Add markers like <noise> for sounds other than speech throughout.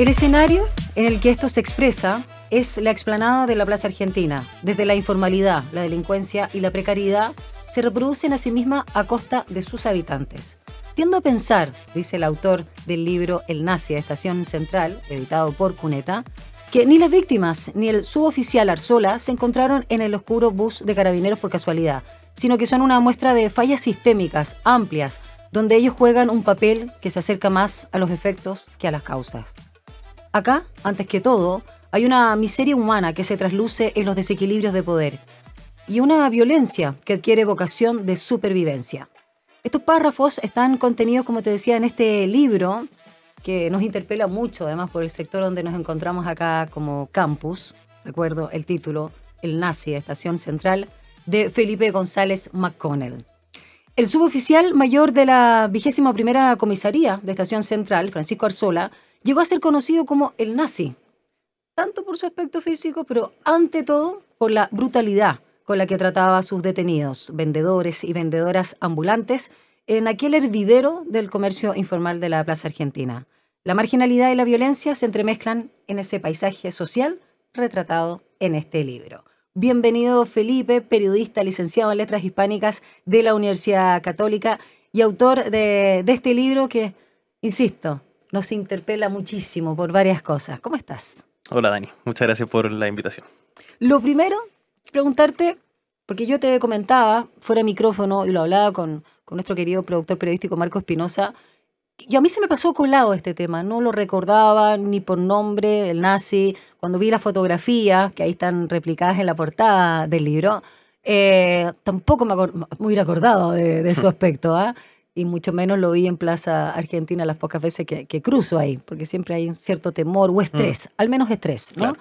El escenario en el que esto se expresa es la explanada de la Plaza Argentina. Desde la informalidad, la delincuencia y la precariedad se reproducen a sí misma a costa de sus habitantes. Tiendo a pensar, dice el autor del libro El nazi de Estación Central, editado por Cuneta, que ni las víctimas ni el suboficial Arzola se encontraron en el oscuro bus de carabineros por casualidad, sino que son una muestra de fallas sistémicas amplias, donde ellos juegan un papel que se acerca más a los efectos que a las causas. Acá, antes que todo, hay una miseria humana que se trasluce en los desequilibrios de poder y una violencia que adquiere vocación de supervivencia. Estos párrafos están contenidos, como te decía, en este libro que nos interpela mucho, además, por el sector donde nos encontramos acá como campus. Recuerdo el título, El Nazi, Estación Central, de Felipe González McConnell. El suboficial mayor de la vigésima primera comisaría de Estación Central, Francisco Arzola, llegó a ser conocido como el nazi, tanto por su aspecto físico, pero ante todo por la brutalidad con la que trataba a sus detenidos, vendedores y vendedoras ambulantes, en aquel hervidero del comercio informal de la Plaza Argentina. La marginalidad y la violencia se entremezclan en ese paisaje social retratado en este libro. Bienvenido Felipe, periodista licenciado en Letras Hispánicas de la Universidad Católica y autor de, este libro que, insisto, nos interpela muchísimo por varias cosas. ¿Cómo estás? Hola Dani, muchas gracias por la invitación. Lo primero, preguntarte, porque yo te comentaba fuera de micrófono y lo hablaba con, nuestro querido productor periodístico Marco Espinosa, y a mí se me pasó colado este tema, no lo recordaba ni por nombre, el nazi, cuando vi las fotografías, que ahí están replicadas en la portada del libro, eh, tampoco me, hubiera acordado de, su <laughs> aspecto. ¿ah? y mucho menos lo vi en Plaza Argentina las pocas veces que, cruzo ahí, porque siempre hay un cierto temor o estrés, mm. al menos estrés, ¿no?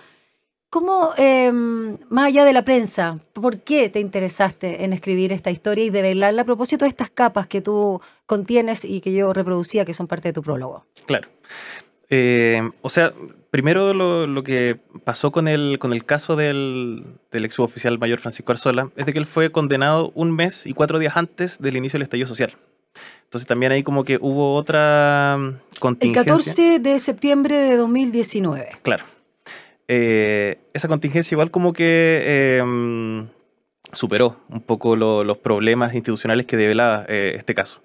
¿Cómo, em, más allá de la prensa, por qué te interesaste en escribir esta historia y develarla a propósito de estas capas que tú contienes y que yo reproducía, que son parte de tu prólogo? Claro. Eh, o sea, primero lo, que pasó con el, con el caso del, del ex suboficial mayor Francisco Arzola es de que él fue condenado un mes y cuatro días antes del inicio del estallido social, entonces también ahí como que hubo otra mm, contingencia. El 14 de septiembre de 2019. Claro. Eh, esa contingencia igual como que eh, mm, superó un poco los problemas institucionales que develaba eh, este caso.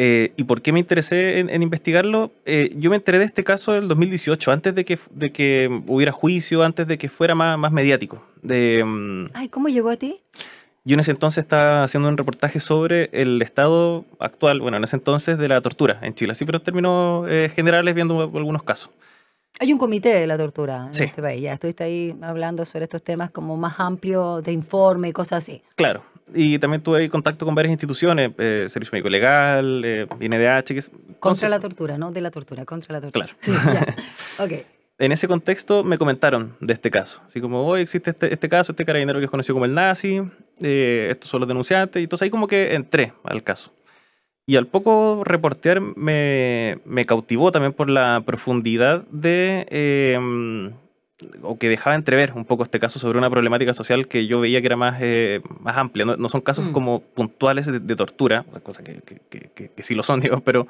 ¿Y por qué me interesé en, investigarlo? yo me enteré de este caso en el 2018, antes de que, que hubiera juicio, antes de que fuera más, mediático. Mm, Ay, ¿cómo llegó a ti? Y en ese entonces estaba haciendo un reportaje sobre el estado actual, bueno, en ese entonces de la tortura en Chile, Sí, pero en términos eh, generales, viendo algunos casos. Hay un comité de la tortura en este país, ya estuviste ahí hablando sobre estos temas como más amplio de informe y cosas así. Claro, y también tuve ahí contacto con varias instituciones, eh, Servicio Médico Legal, INDH. Eh, contra la tortura, ¿no? De la tortura, contra la tortura. Claro. <laughs> ok en ese contexto me comentaron de este caso. Así como, hoy existe este, este, caso, este carabinero que es conocido como el nazi, eh, estos son los denunciantes. Y entonces ahí como que entré al caso. Y al poco reportear me, cautivó también por la profundidad de... Em, o que dejaba entrever un poco este caso sobre una problemática social que yo veía que era más, eh, más amplia. No, son casos mm. como puntuales de, tortura, cosa que, que, sí lo son, <laughs> digo, pero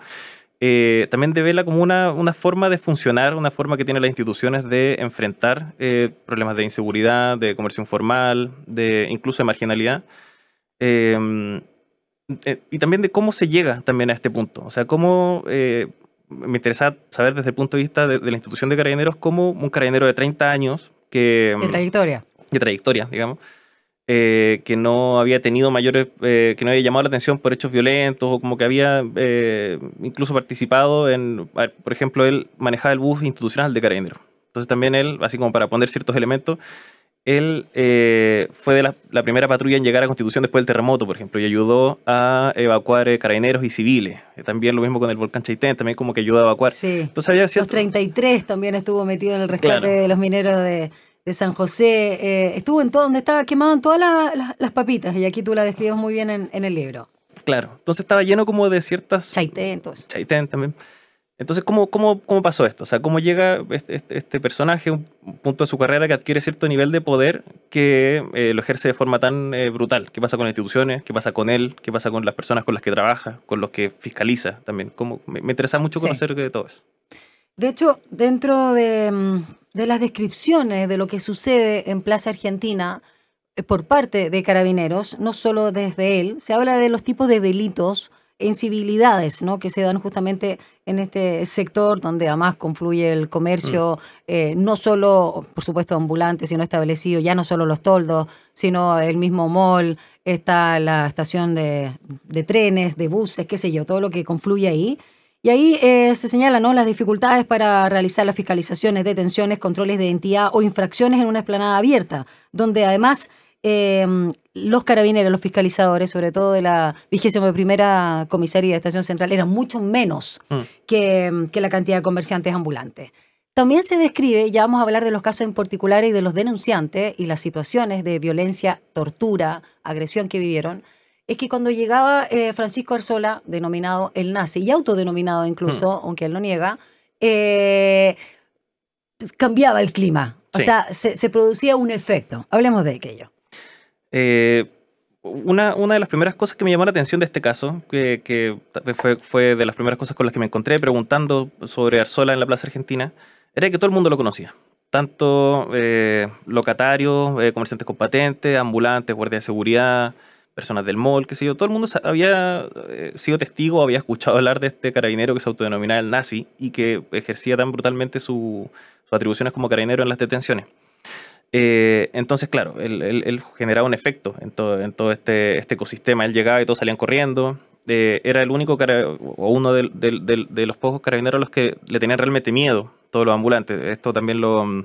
eh, también devela como una, una, forma de funcionar, una forma que tienen las instituciones de enfrentar eh, problemas de inseguridad, de comercio informal, de incluso de marginalidad. Em, eh, y también de cómo se llega también a este punto. O sea, cómo eh, me interesa saber desde el punto de vista de, la institución de carabineros, cómo un carabinero de 30 años que... De trayectoria. De trayectoria, digamos eh, que no había tenido mayores, eh, que no había llamado la atención por hechos violentos o como que había eh, incluso participado en, por ejemplo, él manejaba el bus institucional de Carabineros. Entonces también él, así como para poner ciertos elementos, él fue de la, primera patrulla en llegar a Constitución después del terremoto, por ejemplo, y ayudó a evacuar carabineros y civiles. también lo mismo con el volcán Chaitén, también como que ayudó a evacuar. Sí. Entonces había cierto... Los 33 también estuvo metido en el rescate de los mineros de de San José, eh, estuvo en todo, donde estaba quemado en todas las papitas, y aquí tú la describes muy bien en, en el libro. Claro, entonces estaba lleno como de ciertas... Chaitén, Chaitén también. Entonces, ¿cómo, cómo, cómo pasó esto? O sea, ¿cómo llega este, este, este personaje a un punto de su carrera que adquiere cierto nivel de poder que eh, lo ejerce de forma tan eh, brutal? ¿Qué pasa con las instituciones? ¿Qué pasa con él? ¿Qué pasa con las personas con las que trabaja? ¿Con los que fiscaliza también? ¿Cómo? Me, interesa mucho conocer de todo eso. De hecho, dentro mm, de, las descripciones de lo que sucede en Plaza Argentina eh, por parte de carabineros, no solo desde él, se habla de los tipos de delitos en incivilidades ¿no? que se dan justamente en este sector donde además confluye el comercio, mm. eh, no solo, por supuesto, ambulante, sino establecido, ya no solo los toldos, sino el mismo mall, está la estación de, de trenes, de buses, qué sé yo, todo lo que confluye ahí. Y ahí eh, se señalan ¿no? las dificultades para realizar las fiscalizaciones, detenciones, controles de identidad o infracciones en una explanada abierta, donde además em, los carabineros, los fiscalizadores, sobre todo de la vigésima primera comisaría de Estación Central, eran mucho menos mm. que, em, que la cantidad de comerciantes ambulantes. También se describe, ya vamos a hablar de los casos en particular y de los denunciantes y las situaciones de violencia, tortura, agresión que vivieron, es que cuando llegaba eh, Francisco Arzola, denominado el nazi y autodenominado incluso, hmm. aunque él lo niega, eh, pues, cambiaba el clima. O sea, se, producía un efecto. Hablemos de aquello. Eh, una, de las primeras cosas que me llamó la atención de este caso, que, fue, fue, de las primeras cosas con las que me encontré preguntando sobre Arzola en la Plaza Argentina, era que todo el mundo lo conocía. Tanto locatarios, comerciantes con patentes, ambulantes, guardias de seguridad, personas del mall, qué sé yo, todo el mundo había eh, sido testigo, había escuchado hablar de este carabinero que se autodenominaba el nazi y que ejercía tan brutalmente sus atribuciones como carabinero en las detenciones. Eh, entonces, claro, él, generaba un efecto en todo, este, este, ecosistema. Él llegaba y todos salían corriendo, eh, era el único o uno de, los pocos carabineros a los que le tenían realmente miedo todos los ambulantes. Esto también lo, mm,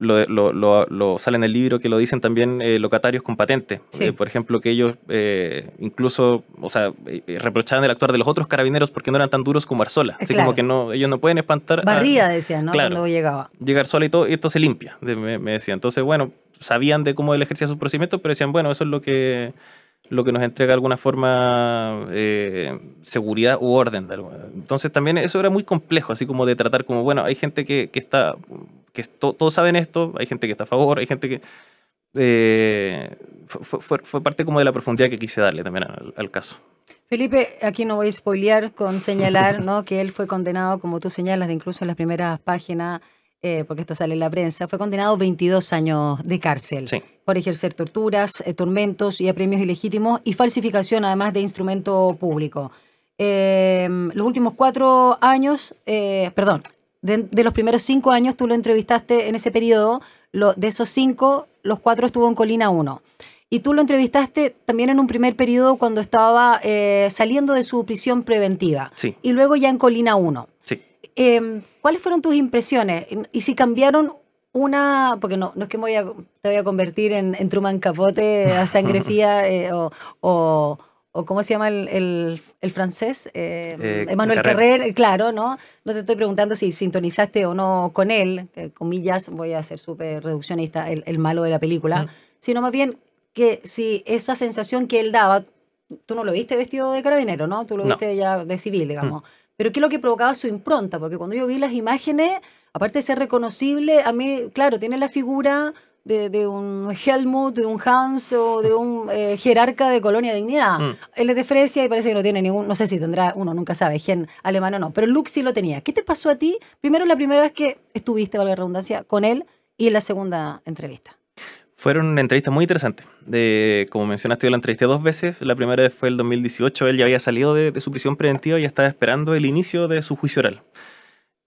lo, lo, sale en el libro que lo dicen también eh, locatarios con patente. Eh, por ejemplo, que ellos eh, incluso, o sea, reprochaban el actuar de los otros carabineros porque no eran tan duros como Arzola. Así como que no, ellos no pueden espantar. Barría, decían, ¿no? Cuando llegaba. Llegar Arzola y todo, y esto se limpia, me, decía. Entonces, bueno, sabían de cómo él ejercía sus procedimientos, pero decían, bueno, eso es lo que lo que nos entrega de alguna forma seguridad u orden. Entonces también eso era muy complejo, así como de tratar como, bueno, hay gente que, que está que todos saben esto, hay gente que está a favor, hay gente que... Eh, fue, parte como de la profundidad que quise darle también al, caso. Felipe, aquí no voy a spoilear con señalar <laughs> ¿no? que él fue condenado, como tú señalas, incluso en las primeras páginas, eh, porque esto sale en la prensa, fue condenado 22 años de cárcel por ejercer torturas, eh, tormentos y apremios ilegítimos y falsificación además de instrumento público. los últimos cuatro años, perdón, de, los primeros cinco años, tú lo entrevistaste en ese periodo, de esos cinco, los cuatro estuvo en Colina 1. Y tú lo entrevistaste también en un primer periodo cuando estaba eh, saliendo de su prisión preventiva. Sí. Y luego ya en Colina 1. Sí. Em, ¿Cuáles fueron tus impresiones? Y si cambiaron una, porque no, no es que me voy a, te voy a convertir en, Truman Capote a sangre <laughs> fría eh, o o cómo se llama el, francés, eh, eh Emmanuel Carrer. Eh, claro, ¿no? No te estoy preguntando si sintonizaste o no con él, comillas, voy a ser súper reduccionista, el, malo de la película, sino más bien que si esa sensación que él daba, tú no lo viste vestido de carabinero, ¿no? Tú lo viste ya de civil, digamos. Mm. Pero ¿qué es lo que provocaba su impronta? Porque cuando yo vi las imágenes, aparte de ser reconocible, a mí, claro, tiene la figura de, un Helmut, de un Hans o de un eh, jerarca de Colonia Dignidad. Mm. Él es de Fresia y parece que no tiene ningún, no sé si tendrá uno, nunca sabe, gen alemán o no, pero Luke lo tenía. ¿Qué te pasó a ti? Primero, la primera vez que estuviste, valga la redundancia, con él y en la segunda entrevista. Fueron entrevistas muy interesantes. De, como mencionaste, yo la entrevisté dos veces. La primera vez fue el 2018, él ya había salido de su prisión preventiva y estaba esperando el inicio de su juicio oral.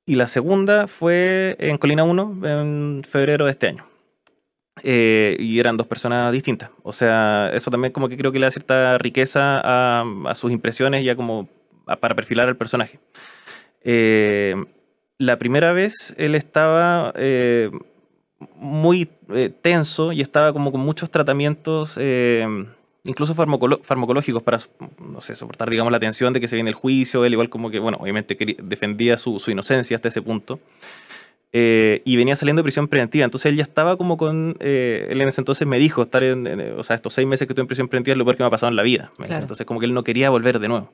Y la segunda fue en Colina 1, en febrero de este año eh, y eran dos personas distintas. O sea, eso también como que creo que le da cierta riqueza a, sus impresiones ya como para perfilar al personaje. Eh, la primera vez él estaba eh, muy tenso y estaba como con muchos tratamientos, incluso farmacológicos, para no sé, soportar, digamos, la tensión de que se viene el juicio. Él igual como que, bueno, obviamente defendía su, su inocencia hasta ese punto. Eh, y venía saliendo de prisión preventiva. Entonces él ya estaba como con. Eh, él en ese entonces me dijo: estar en, O sea, estos seis meses que estuve en prisión preventiva es lo peor que me ha pasado en la vida. Entonces, como que él no quería volver de nuevo.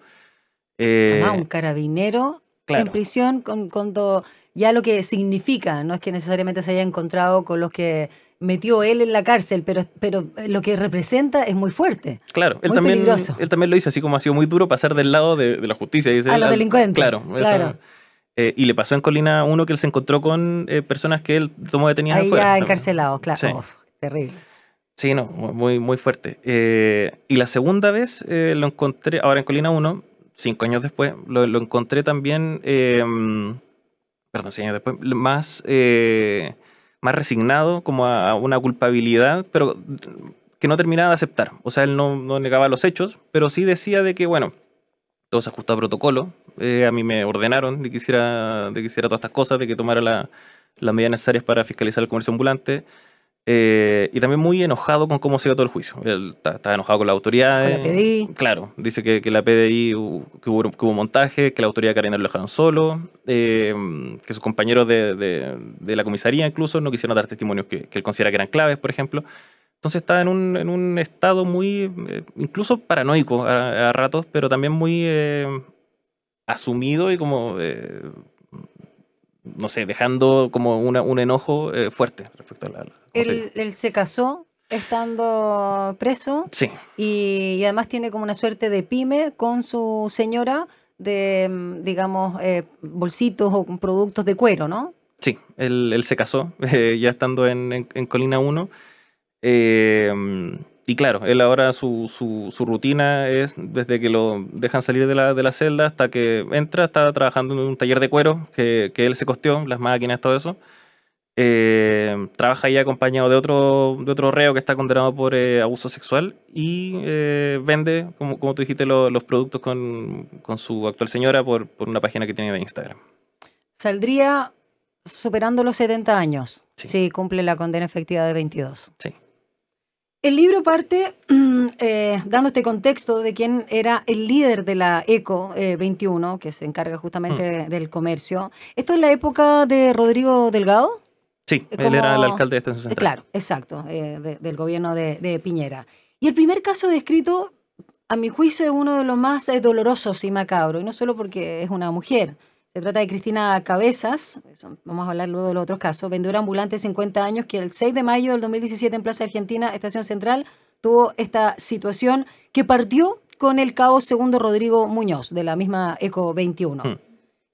Eh, un carabinero en prisión con, todo ya lo que significa, no es que necesariamente se haya encontrado con los que metió él en la cárcel, pero, pero lo que representa es muy fuerte. Claro, él, también, él también lo dice, así como ha sido muy duro pasar del lado de, la justicia. a los delincuentes. Claro, claro. Eh, y le pasó en Colina 1 que él se encontró con eh, personas que él tomó detenidas Ahí Ya encarcelado, claro. terrible. Sí, no, muy, muy fuerte. Eh, y la segunda vez lo encontré, ahora en Colina 1, cinco años después, lo, encontré también, em, perdón, cinco años después, más, más resignado como a, una culpabilidad, pero que no terminaba de aceptar. O sea, él no, no negaba los hechos, pero sí decía de que, bueno, todo se ajustó a protocolo. Eh, a mí me ordenaron de que, hiciera, de quisiera todas estas cosas, de que tomara las medidas necesarias para fiscalizar el comercio ambulante. Eh, y también muy enojado con cómo se dio todo el juicio. Él estaba enojado con las autoridades. la PDI. Claro, dice que, que la PDI, que hubo, hubo, montaje, que la autoridad cariño lo dejaron solo, eh, que sus compañeros de, de, de, la comisaría incluso no quisieron dar testimonios que, que él considera que eran claves, por ejemplo. Entonces estaba en un, en un estado muy, eh, incluso paranoico a, ratos, pero también muy eh, asumido y como, eh, no sé, dejando como una, un enojo fuerte respecto a la... Él, él se casó estando preso. Sí. Y, además tiene como una suerte de pyme con su señora de, mm, digamos, bolsitos o productos de cuero, ¿no? Sí, él, se casó <laughs> ya estando en, en Colina 1 Em, y claro, él ahora su, rutina es desde que lo dejan salir de la, celda hasta que entra, está trabajando en un taller de cuero que, él se costeó, las máquinas, todo eso. Em, trabaja ahí acompañado de otro, de otro reo que está condenado por eh, abuso sexual y eh, vende, como, como tú dijiste, los productos con, su actual señora por, una página que tiene de Instagram. Saldría superando los 70 años si cumple la condena efectiva de 22. Sí. El libro parte mm, eh, dando este contexto de quién era el líder de la ECO 21, eh, que se encarga justamente mm. del comercio. ¿Esto es la época de Rodrigo Delgado? Sí, él era el alcalde de Estación Central. Claro, exacto, eh, del gobierno de, de, Piñera. Y el primer caso descrito, a mi juicio, es uno de los más dolorosos y macabros, y no solo porque es una mujer, se trata de Cristina Cabezas, vamos a hablar luego de los otros casos, vendedora ambulante de 50 años que el 6 de mayo del 2017 en Plaza Argentina, Estación Central, tuvo esta situación que partió con el cabo segundo Rodrigo Muñoz de la misma ECO 21. Hmm.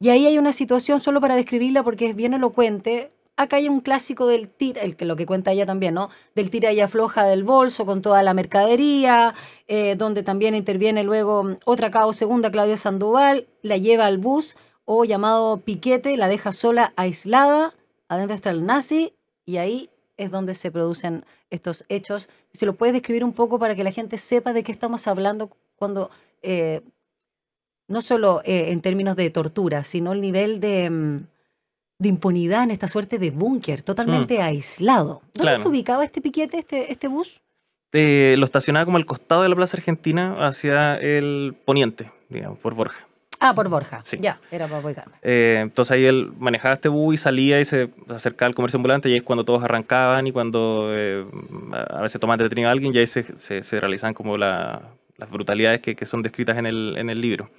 Y ahí hay una situación, solo para describirla porque es bien elocuente, acá hay un clásico del tira, el que lo que cuenta ella también, ¿no? Del tira y afloja del bolso con toda la mercadería, eh, donde también interviene luego otra cabo segunda, Claudio Sandoval, la lleva al bus, o llamado piquete, la deja sola, aislada, adentro está el nazi y ahí es donde se producen estos hechos. Si lo puedes describir un poco para que la gente sepa de qué estamos hablando cuando, eh, no solo eh, en términos de tortura, sino el nivel de, mm, impunidad en esta suerte de búnker, totalmente mm. aislado. ¿Dónde se ubicaba este piquete, este, este bus? Eh, lo estacionaba como al costado de la Plaza Argentina, hacia el poniente, digamos, por Borja. Ah, por Borja. Sí. Ya, era para Borja. Eh, entonces ahí él manejaba este bus y salía y se acercaba al comercio ambulante y ahí es cuando todos arrancaban y cuando eh, a veces tomaban detenido a alguien y ahí se, se, realizan como las brutalidades que, son descritas en el, libro.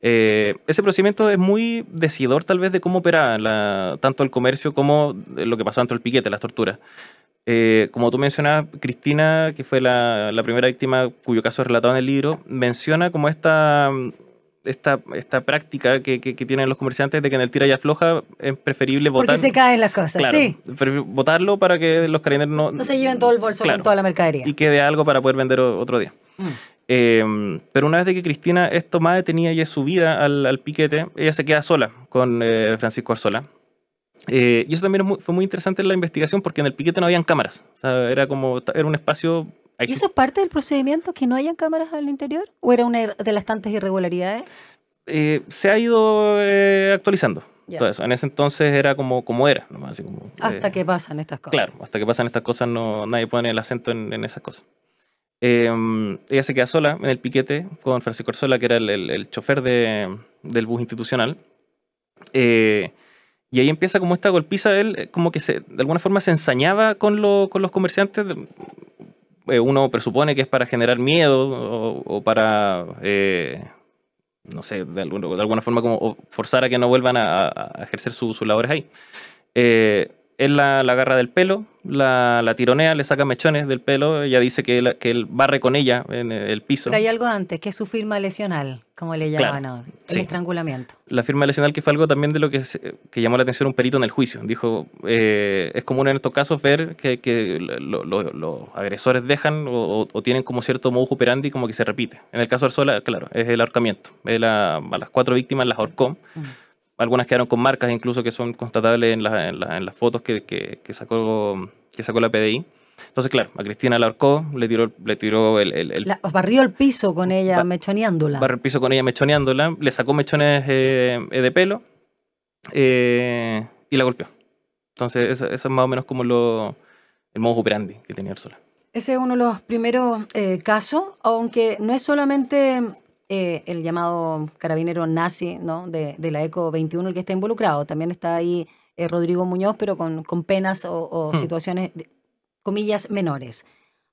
Eh, ese procedimiento es muy decidor tal vez de cómo operaba la, tanto el comercio como lo que pasó dentro del piquete, las torturas. como tú mencionabas, Cristina, que fue la, la, primera víctima cuyo caso es relatado en el libro, menciona como esta esta, práctica que, tienen los comerciantes de que en el tira y afloja es preferible votar. Porque se caen las cosas, sí. Votarlo para que los carineros no. No se lleven todo el bolso toda la mercadería. Y quede algo para poder vender otro día. Mm. Em, pero una vez de que Cristina es tomada, tenía ya subida al, al piquete, ella se queda sola con eh, Francisco Arzola. Eh, y eso también fue muy interesante en la investigación porque en el piquete no habían cámaras. O sea, era como era un espacio ¿Y eso es parte del procedimiento que no hayan cámaras al interior? ¿O era una de las tantas irregularidades? Eh, se ha ido eh, actualizando. Todo eso. En ese entonces era como, como era. hasta eh, que pasan estas cosas. Claro, hasta que pasan estas cosas no, nadie pone el acento en, esas cosas. Em, ella se queda sola en el piquete con Francisco Arzola, que era el, chofer del bus institucional. y ahí empieza como esta golpiza, él como que de alguna forma se ensañaba con los comerciantes, eh, uno presupone que es para generar miedo o, para, eh, no sé, de, alguna, de alguna forma como forzar a que no vuelvan a, ejercer sus labores ahí. Eh, es la, la agarra del pelo, la, la, tironea, le saca mechones del pelo, ella dice que, que él barre con ella en el piso. Pero hay algo antes, que es su firma lesional, como le llaman ahora, el estrangulamiento. La firma lesional que fue algo también de lo que, que llamó la atención un perito en el juicio. Dijo, eh, es común en estos casos ver que, que los agresores dejan o, o, tienen como cierto modus operandi como que se repite. En el caso de Arzola, claro, es el ahorcamiento. la las cuatro víctimas las ahorcó. Mm algunas quedaron con marcas incluso que son constatables en, en, las fotos que, que, que, sacó, que sacó la PDI. Entonces, claro, a Cristina la ahorcó, le tiró, le tiró el... barrió el piso con ella mechoneándola. Barrió el piso con ella mechoneándola, le sacó mechones eh, eh, de pelo eh, y la golpeó. Entonces, eso, es más o menos como lo, el modo operandi que tenía Sola. Ese es uno de los primeros casos, aunque no es solamente eh, el llamado carabinero nazi ¿no? de, la ECO 21 el que está involucrado. También está ahí eh, Rodrigo Muñoz, pero con, con penas o, hmm. situaciones, comillas, menores.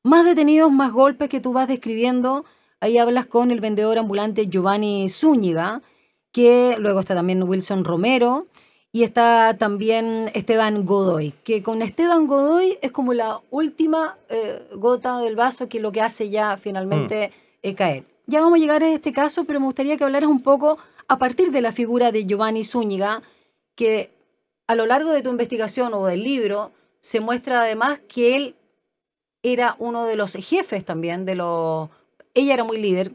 Más detenidos, más golpes que tú vas describiendo. Ahí hablas con el vendedor ambulante Giovanni Zúñiga, que luego está también Wilson Romero. Y está también Esteban Godoy, que con Esteban Godoy es como la última eh, gota del vaso que lo que hace ya finalmente hmm. caer. Ya vamos a llegar a este caso, pero me gustaría que hablaras un poco a partir de la figura de Giovanni Zúñiga, que a lo largo de tu investigación o del libro se muestra además que él era uno de los jefes también de los... Ella era muy líder,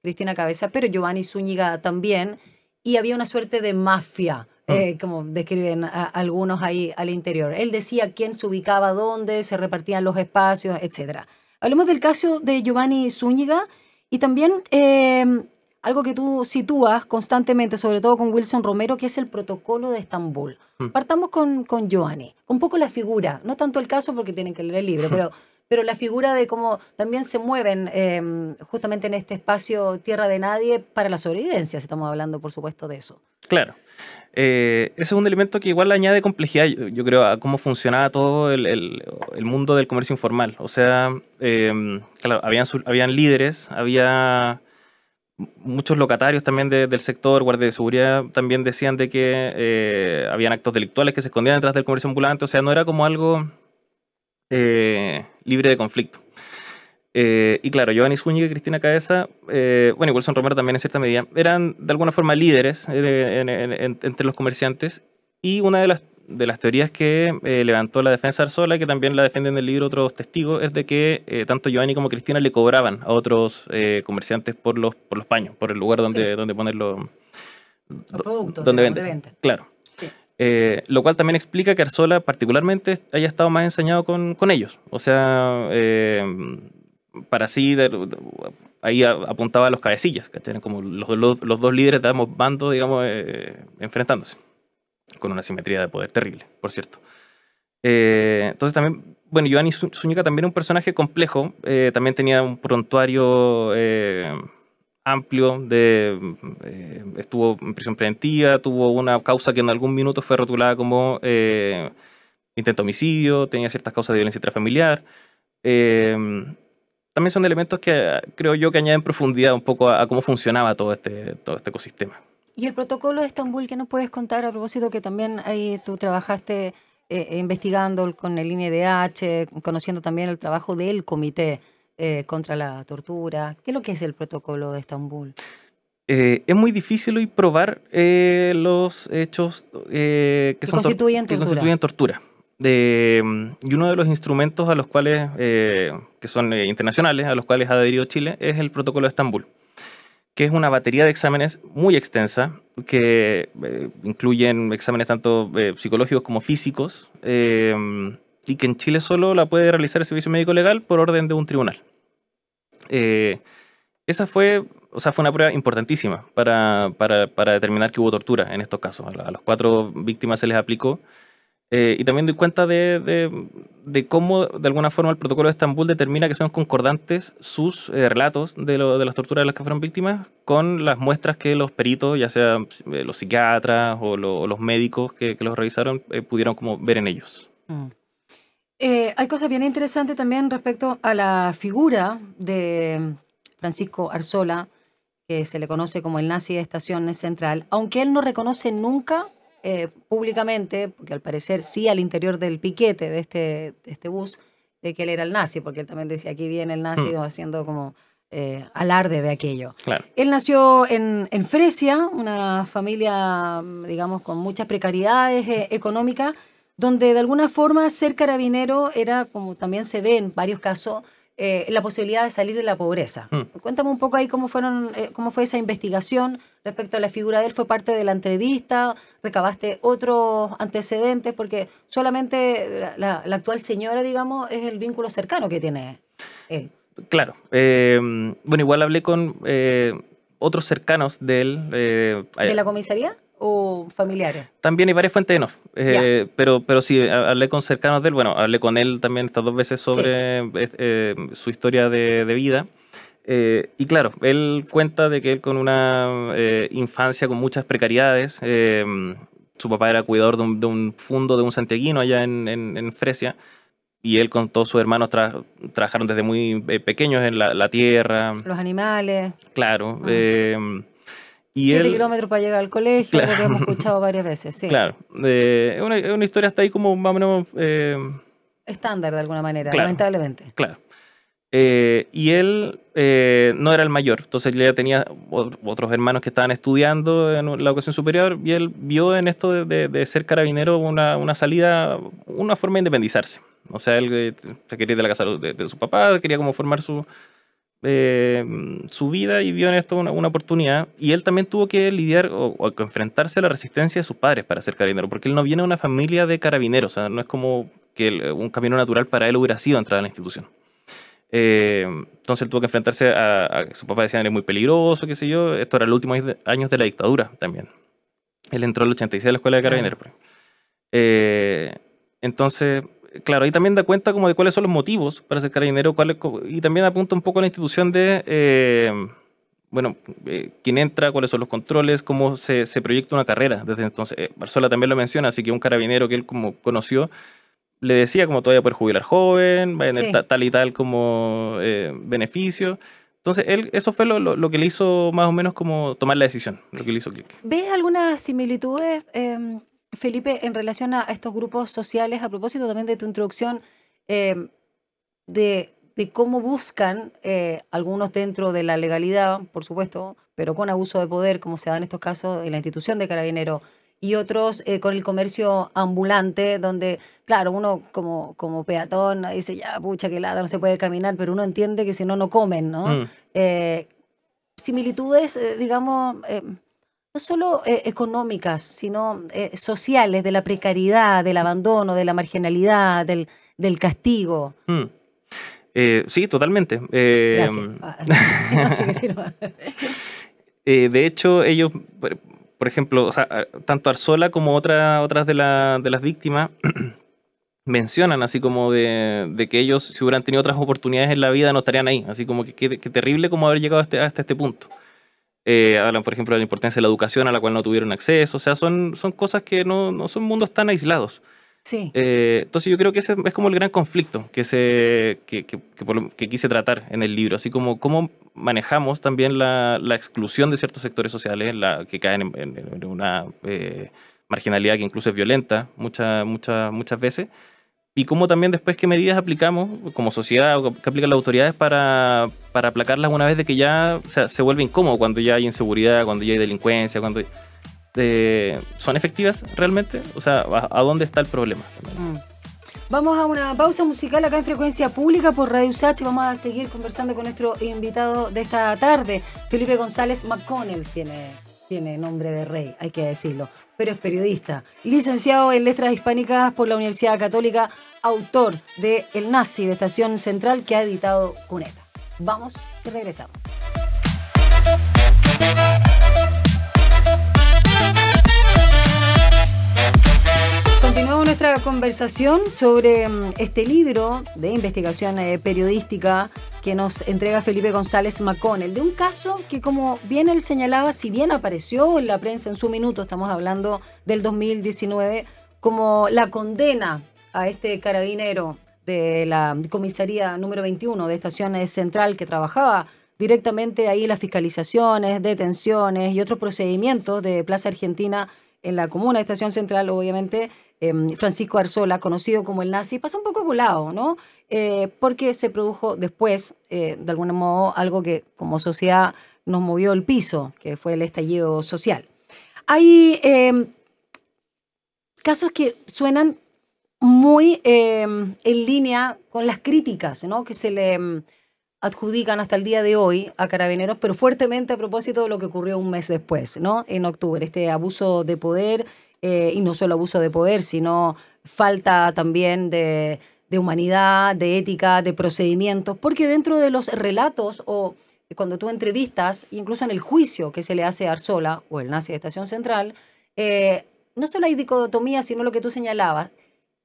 Cristina Cabeza, pero Giovanni Zúñiga también, y había una suerte de mafia. Eh, mm. como describen algunos ahí al interior. Él decía quién se ubicaba dónde, se repartían los espacios, etc. Hablemos del caso de Giovanni Zúñiga, y también em, algo que tú sitúas constantemente, sobre todo con Wilson Romero, que es el protocolo de Estambul. Mm. Partamos con, con un poco la figura, no tanto el caso porque tienen que leer el libro, <laughs> pero pero la figura de cómo también se mueven em, justamente en este espacio Tierra de Nadie para la sobrevivencia, estamos hablando, por supuesto, de eso. Claro. Eh, ese es un elemento que igual añade complejidad, yo, creo, a cómo funcionaba todo el, mundo del comercio informal. O sea, em, claro, habían, habían líderes, había muchos locatarios también del sector, guardia de seguridad, también decían de que eh, habían actos delictuales que se escondían detrás del comercio ambulante. O sea, no era como algo eh, libre de conflicto. Eh, y claro, Giovanni Zúñiga y Cristina Cabeza, eh, bueno, igual son Romero también en cierta medida, eran de alguna forma líderes eh, entre los comerciantes. Y una de las, de las teorías que levantó la defensa Arzola, que también la defienden en el libro otros testigos, es de que tanto Giovanni como Cristina le cobraban a otros comerciantes por los, por los paños, por el lugar donde, donde poner los, productos, donde venden. Claro. Eh, lo cual también explica que Arzola particularmente haya estado más enseñado con, ellos. O sea, eh, para sí, ahí apuntaba a los cabecillas, tienen Como los, dos líderes de ambos bandos, digamos, eh, enfrentándose, con una simetría de poder terrible, por cierto. entonces también, bueno, Giovanni Zúñiga también era un personaje complejo, también tenía un prontuario amplio, de, eh, estuvo en prisión preventiva, tuvo una causa que en algún minuto fue rotulada como eh, intento homicidio, tenía ciertas causas de violencia intrafamiliar. Em, también son elementos que creo yo que añaden profundidad un poco a, cómo funcionaba todo este, todo este ecosistema. Y el protocolo de Estambul que nos puedes contar a propósito que también ahí tú trabajaste eh, investigando con el inedh conociendo también el trabajo del comité eh, contra la tortura? ¿Qué es lo que es el protocolo de Estambul? Eh, es muy difícil hoy probar eh, los hechos que, son constituyen tortura. De, mm, y uno de los instrumentos a los cuales, que son internacionales, a los cuales ha adherido Chile, es el protocolo de Estambul que es una batería de exámenes muy extensa, que incluyen exámenes tanto psicológicos como físicos, y que en Chile solo la puede realizar el servicio médico legal por orden de un tribunal. Eh, esa fue, o sea, fue una prueba importantísima para, para, para determinar que hubo tortura en estos casos. A, las cuatro víctimas se les aplicó. Eh, y también doy cuenta de, de, cómo, de alguna forma, el protocolo de Estambul determina que son concordantes sus eh, relatos de, lo, de las torturas de las que fueron víctimas con las muestras que los peritos, ya sea los psiquiatras o, los médicos que, los revisaron, pudieron como ver en ellos. Mm. Eh, hay cosas bien interesantes también respecto a la figura de Francisco Arzola, que se le conoce como el nazi de Estación Central, aunque él no reconoce nunca eh, públicamente, porque al parecer sí al interior del piquete de este, este bus, de que él era el nazi, porque él también decía, aquí viene el nazi mm. haciendo como eh, alarde de aquello. Él nació en, en, Fresia, una familia, digamos, con muchas precariedades económicas donde de alguna forma ser carabinero era, como también se ve en varios casos, eh, la posibilidad de salir de la pobreza. Hmm. Cuéntame un poco ahí cómo, fueron, eh, cómo fue esa investigación respecto a la figura de él. ¿Fue parte de la entrevista? ¿Recabaste otros antecedentes? Porque solamente la, actual señora, digamos, es el vínculo cercano que tiene él. Claro. Eh, bueno, igual hablé con otros cercanos de él. ¿De la comisaría? o familiares? También hay varias fuentes eh, pero, pero sí, hablé con cercanos de él, bueno, hablé con él también estas dos veces sobre eh, eh, su historia de, vida. y claro, él cuenta de que él con una infancia con muchas precariedades, su papá era cuidador de un, fondo de un santiaguino allá en, en, Fresia, y él con todos sus hermanos trabajaron desde muy pequeños en la, tierra. Los animales. Claro. Ah. Y Siete kilómetros para llegar al colegio, lo que hemos escuchado <laughs> varias veces, sí. Claro. es, una, es una, historia hasta ahí como más o menos... Eh, Estándar de alguna manera, lamentablemente. Claro. Eh, y él eh, no era el mayor, entonces ya tenía otros hermanos que estaban estudiando en la educación superior y él vio en esto de, de, ser carabinero una, una, salida, una forma de independizarse. O sea, él se quería ir de la casa de su papá, quería como formar su, eh, su vida y vio en esto una, oportunidad. Y él también tuvo que lidiar o, enfrentarse a la resistencia de sus padres para ser carabinero, porque él no viene de una familia de carabineros, o sea, no es como que un camino natural para él hubiera sido entrar a la institución. Eh, entonces él tuvo que enfrentarse a, su papá decía era muy peligroso, qué sé yo. Esto era los últimos años de la dictadura también. Él entró al 86 a la escuela de carabineros. Eh, entonces claro, ahí también da cuenta como de cuáles son los motivos para ser carabinero cuál y también apunta un poco a la institución de, eh, bueno, eh, quién entra, cuáles son los controles, cómo se, proyecta una carrera. Desde entonces, eh, también lo menciona, así que un carabinero que él como conoció le decía como todavía poder jubilar joven, va a tener tal y tal como beneficio. Entonces, él, eso fue lo, que le hizo más o menos como tomar la decisión, lo que le hizo clic. ¿Ves algunas similitudes? Em, Felipe, en relación a estos grupos sociales, a propósito también de tu introducción, eh, de, cómo buscan eh, algunos dentro de la legalidad, por supuesto, pero con abuso de poder, como se da en estos casos en la institución de carabinero, y otros eh, con el comercio ambulante, donde, claro, uno como, como peatón dice, ya, pucha, que lada, no se puede caminar, pero uno entiende que si no, no comen, ¿no? Mm. similitudes, digamos, no solo eh, económicas, sino eh, sociales, de la precariedad, del abandono, de la marginalidad, del, del castigo. Mm. Eh, sí, totalmente. de hecho, ellos, por ejemplo, o sea, tanto Arzola como otras de, la, de las víctimas <clears throat> mencionan así como de, que ellos si hubieran tenido otras oportunidades en la vida no estarían ahí, así como que, qué terrible como haber llegado este, hasta este punto. Eh, hablan, por ejemplo, de la importancia de la educación a la cual no tuvieron acceso. O sea, son, son cosas que no, no son mundos tan aislados. Sí. Eh, entonces yo creo que ese es como el gran conflicto que, se, que, que, quise tratar en el libro, así como cómo manejamos también la, la exclusión de ciertos sectores sociales la, que caen en, una eh, marginalidad que incluso es violenta muchas muchas muchas veces y cómo también después qué medidas aplicamos como sociedad o qué aplican las autoridades para, para aplacarlas una vez de que ya se vuelve incómodo cuando ya hay inseguridad, cuando ya hay delincuencia, cuando... Eh, ¿Son efectivas realmente? O sea, ¿a, dónde está el problema? Mm. Vamos a una pausa musical acá en Frecuencia Pública por Radio y Vamos a seguir conversando con nuestro invitado de esta tarde, Felipe González McConnell. Tiene, tiene nombre de rey, hay que decirlo pero es periodista. Licenciado en Letras Hispánicas por la Universidad Católica, autor de El Nazi de Estación Central que ha editado Cuneta. Vamos y regresamos. Continuamos nuestra conversación sobre mm, este libro de investigación eh, periodística que nos entrega Felipe González Macón, de un caso que como bien él señalaba, si bien apareció en la prensa en su minuto, estamos hablando del 2019, como la condena a este carabinero de la comisaría número 21 de Estación Central que trabajaba directamente ahí las fiscalizaciones, detenciones y otros procedimientos de Plaza Argentina en la comuna de Estación Central, obviamente, Em, Francisco Arzola, conocido como el nazi, pasa un poco colado, ¿no? Eh, porque se produjo después, eh, de algún modo, algo que como sociedad nos movió el piso, que fue el estallido social. Hay em, casos que suenan muy em, en línea con las críticas ¿no? que se le adjudican hasta el día de hoy a carabineros, pero fuertemente a propósito de lo que ocurrió un mes después, ¿no? En octubre, este abuso de poder eh, y no solo abuso de poder, sino falta también de, humanidad, de ética, de procedimientos, porque dentro de los relatos o cuando tú entrevistas, incluso en el juicio que se le hace a Arzola o el nazi de Estación Central, eh, no solo hay dicotomía, sino lo que tú señalabas.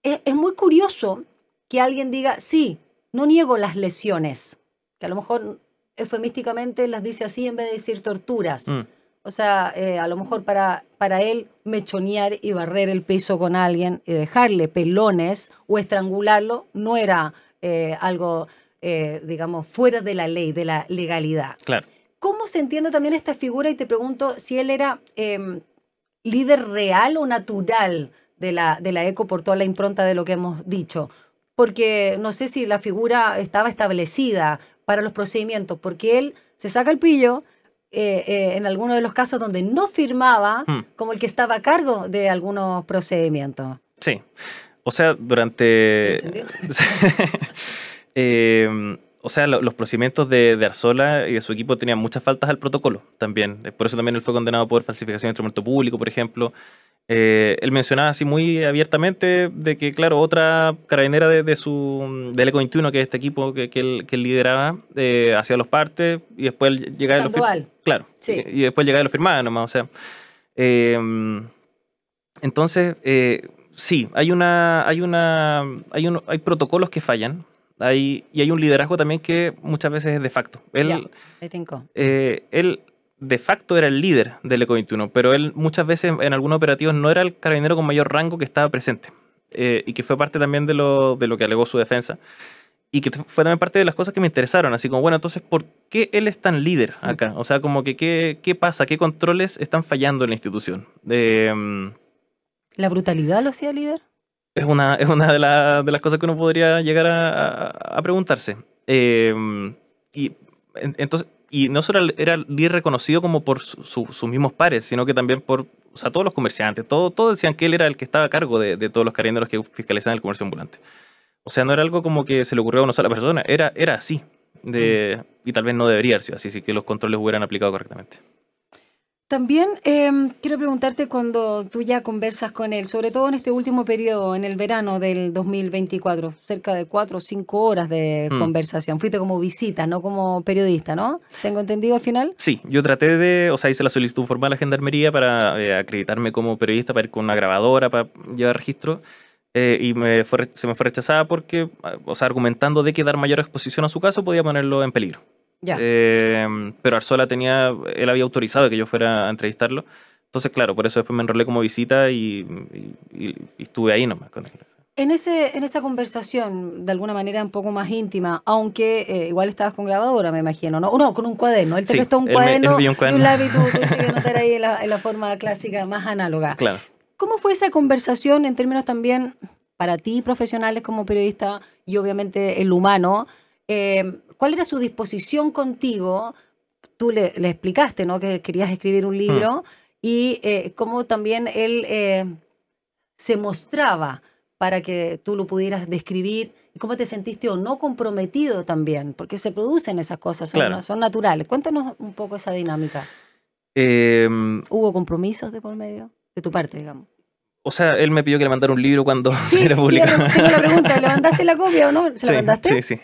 Es, muy curioso que alguien diga, sí, no niego las lesiones, que a lo mejor eufemísticamente las dice así en vez de decir torturas. Mm. O sea, eh, a lo mejor para, él mechonear y barrer el piso con alguien y dejarle pelones o estrangularlo no era eh, algo, eh, digamos, fuera de la ley, de la legalidad. Claro. ¿Cómo se entiende también esta figura? Y te pregunto si él era em, líder real o natural de de la ECO por toda la impronta de lo que hemos dicho. Porque no sé si la figura estaba establecida para los procedimientos, porque él se saca el pillo, eh, eh, en algunos de los casos donde no firmaba hmm. como el que estaba a cargo de algunos procedimientos. Sí. O sea, durante... <laughs> <laughs> o sea, los procedimientos de, de, Arzola y de su equipo tenían muchas faltas al protocolo también. Eh, por eso también él fue condenado por falsificación de instrumento público, por ejemplo. Eh, él mencionaba así muy abiertamente de que, claro, otra carabinera de, su, del ECO 21, que es este equipo que, él, lideraba, eh, hacía los partes y después llegaba... los Lo claro. Y, después llegaba y lo firmaba nomás, o sea... entonces, sí, hay una... Hay una... Hay, un, hay protocolos que fallan hay, y hay un liderazgo también que muchas veces es de facto. Él, eh, de facto era el líder del ECO 21, pero él muchas veces en algunos operativos no era el carabinero con mayor rango que estaba presente eh, y que fue parte también de lo, de lo que alegó su defensa y que fue también parte de las cosas que me interesaron. Así como, bueno, entonces, ¿por qué él es tan líder mm. acá? O sea, como que, ¿qué, qué pasa? ¿Qué controles están fallando en la institución? Eh, ¿La brutalidad lo hacía líder? es una, de, las cosas que uno podría llegar a, preguntarse. Em, y entonces, y no solo era Lee reconocido como por sus mismos pares, sino que también por o todos los comerciantes. Todo, todos decían que él era el que estaba a cargo de, todos los los que fiscalizaban el comercio ambulante. O sea, no era algo como que se le ocurrió a una sola persona, era, era así. Mm. y tal vez no debería ser así, si que los controles hubieran aplicado correctamente. También em, quiero preguntarte cuando tú ya conversas con él, sobre todo en este último periodo, en el verano del 2024, cerca de cuatro o cinco horas de mm. conversación. Fuiste como visita, no como periodista, ¿no? ¿Tengo entendido al final? Sí, yo traté de, o sea, hice la solicitud formal a la Gendarmería para eh, acreditarme como periodista, para ir con una grabadora, para llevar registro. Eh, y se me fue rechazada porque, ah, o sea, argumentando de que dar mayor exposición a su caso podía ponerlo en peligro. Em, pero Arzola tenía, él había autorizado que yo fuera a entrevistarlo. Entonces, claro, por eso después me enrolé como visita y, estuve ahí nomás con En, ese, en esa conversación, de alguna manera un poco más íntima, aunque eh, igual estabas con grabadora, me imagino, ¿no? O no, con un cuaderno. Él te prestó un, cuaderno, un y lápiz, <laughs> ahí en la, en la forma clásica, más análoga. Claro. ¿Cómo fue esa conversación en términos también para ti, profesionales como periodista, y obviamente el humano? Em, ¿cuál era su disposición contigo? Tú le, explicaste, ¿no? Que querías escribir un libro mm. y eh, cómo también él eh, se mostraba para que tú lo pudieras describir y cómo te sentiste o no comprometido también, porque se producen esas cosas, son naturales. Cuéntanos un poco esa dinámica. Em, ¿Hubo compromisos de por medio? De tu parte, digamos. O sea, él me pidió que le mandara un libro cuando <laughs> sí, se publicó. publicado. Tengo la pregunta, ¿le mandaste la copia o no? ¿Se sí, la mandaste? Sí, sí.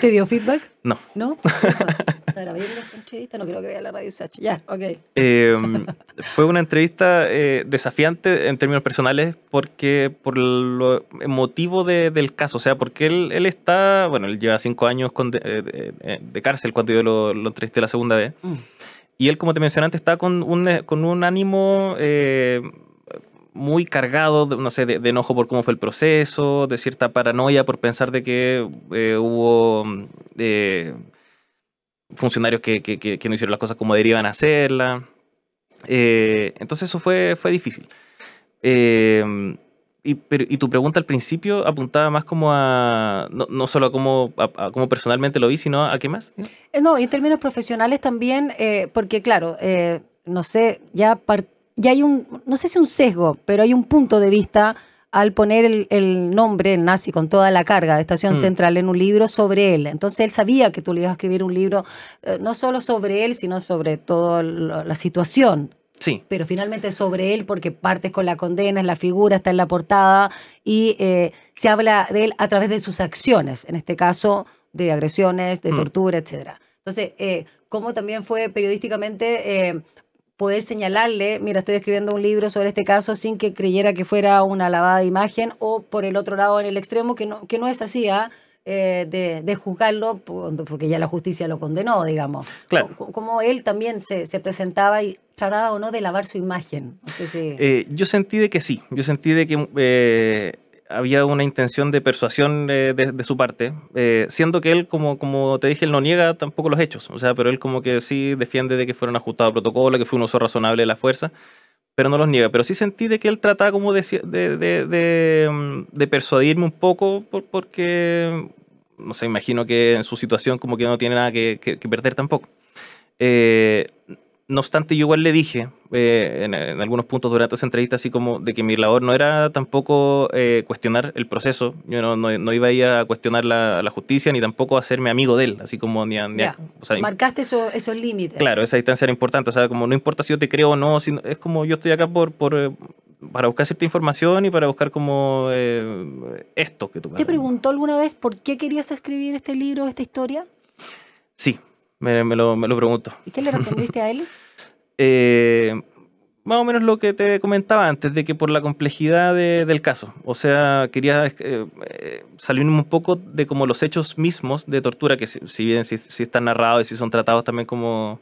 ¿Te dio feedback? No. ¿No? <laughs> Era ver, entrevista, no quiero que vea la radio Ya, ok. Em, fue una entrevista eh, desafiante en términos personales porque por lo motivo del caso, o sea, porque él, está, bueno, él lleva cinco años eh, eh, de, cárcel cuando yo lo, lo, entrevisté la segunda vez. Mm. Y él, como te mencioné antes, está con un, con un ánimo muy cargado, no sé, de, enojo por cómo fue el proceso, de cierta paranoia por pensar de que eh, hubo eh, funcionarios que, no hicieron las cosas como derivan hacerlas. Eh, entonces eso fue, fue difícil. Y, tu pregunta al principio apuntaba más como a, no, solo a cómo, personalmente lo vi, sino a qué más. No, en términos profesionales también, porque claro, no sé, ya part y hay un, no sé si un sesgo, pero hay un punto de vista al poner el, nombre, nazi, con toda la carga de Estación mm. Central en un libro sobre él. Entonces él sabía que tú le ibas a escribir un libro eh, no solo sobre él, sino sobre toda la situación. Sí. Pero finalmente sobre él, porque partes con la condena, es la figura, está en la portada, y eh, se habla de él a través de sus acciones, en este caso de agresiones, de mm. tortura, etc. Entonces, eh, cómo también fue periodísticamente poder señalarle, mira, estoy escribiendo un libro sobre este caso sin que creyera que fuera una lavada imagen o por el otro lado, en el extremo, que no, que no es así, ¿ah? eh, de, de, juzgarlo porque ya la justicia lo condenó, digamos. Claro. Como, él también se, se, presentaba y trataba o no de lavar su imagen. Eh, yo sentí de que sí, yo sentí de que eh, había una intención de persuasión eh, de, su parte, eh, siendo que él, como, como te dije, él no niega tampoco los hechos, o sea, pero él como que sí defiende de que fueron ajustados a protocolo, que fue un uso razonable de la fuerza, pero no los niega. Pero sí sentí de que él trataba como de, de, de mm, persuadirme un poco porque, no sé, imagino que en su situación como que no tiene nada que, que perder tampoco. Eh, no obstante, yo igual le dije eh, en, algunos puntos durante esa entrevista, así como de que mi labor no era tampoco eh, cuestionar el proceso. Yo no, iba a, ir a cuestionar la, la, justicia ni tampoco a hacerme amigo de él, así como ni a. Marcaste esos límites. Claro, esa distancia era importante. O sea, como no importa si yo te creo o no, es como yo estoy acá por, por eh, para buscar cierta información y para buscar como esto que tú. ¿Te preguntó alguna vez por qué querías escribir este libro, esta historia? Sí, me, lo, pregunto. ¿Y qué le respondiste a él? <laughs> Eh, más o menos lo que te comentaba antes, de que por la complejidad del caso, o sea, quería eh, eh, salir un poco de como los hechos mismos de tortura, que si, bien si, están narrados y si son tratados también como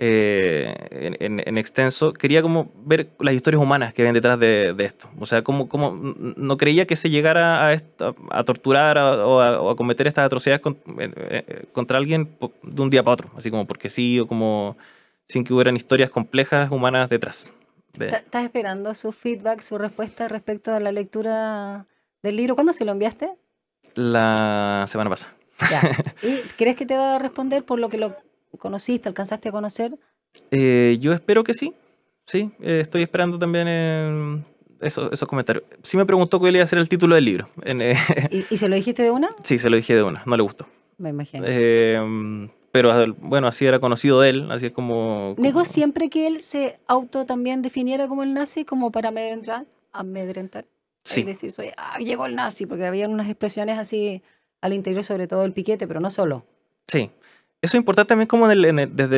eh, en, extenso, quería como ver las historias humanas que ven detrás de, esto. O sea, como, como no creía que se llegara a, torturar o, a, cometer estas atrocidades eh, eh, contra alguien de un día para otro, así como porque sí o como sin que hubieran historias complejas humanas detrás. ¿Estás esperando su feedback, su respuesta respecto a la lectura del libro? ¿Cuándo se lo enviaste? La semana pasada. <laughs> ¿Y crees que te va a responder por lo que lo conociste, alcanzaste a conocer? Eh, yo espero que sí, sí, eh, estoy esperando también eh, esos, comentarios. Sí me preguntó cuál iba a ser el título del libro. <laughs> ¿Y, se lo dijiste de una? Sí, se lo dije de una, no le gustó. Me imagino. pero bueno, así era conocido de él, así es como... ¿Negó siempre que él se auto también definiera como el nazi, como para amedrentar? amedrentar? Sí. decir, soy, ah, llegó el nazi, porque había unas expresiones así al interior, sobre todo el piquete, pero no solo. Sí, eso es importante también como desde,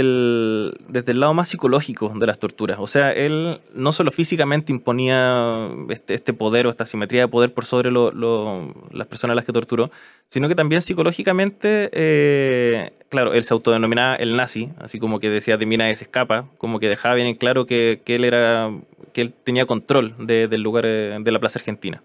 el, desde el lado más psicológico de las torturas. O sea, él no solo físicamente imponía este, este poder o esta simetría de poder por sobre las personas a las que torturó, sino que también psicológicamente, eh, claro, él se autodenominaba el nazi, así como que decía de mira se escapa, como que dejaba bien en claro que, él, era, que él tenía control del lugar, eh, de la Plaza Argentina.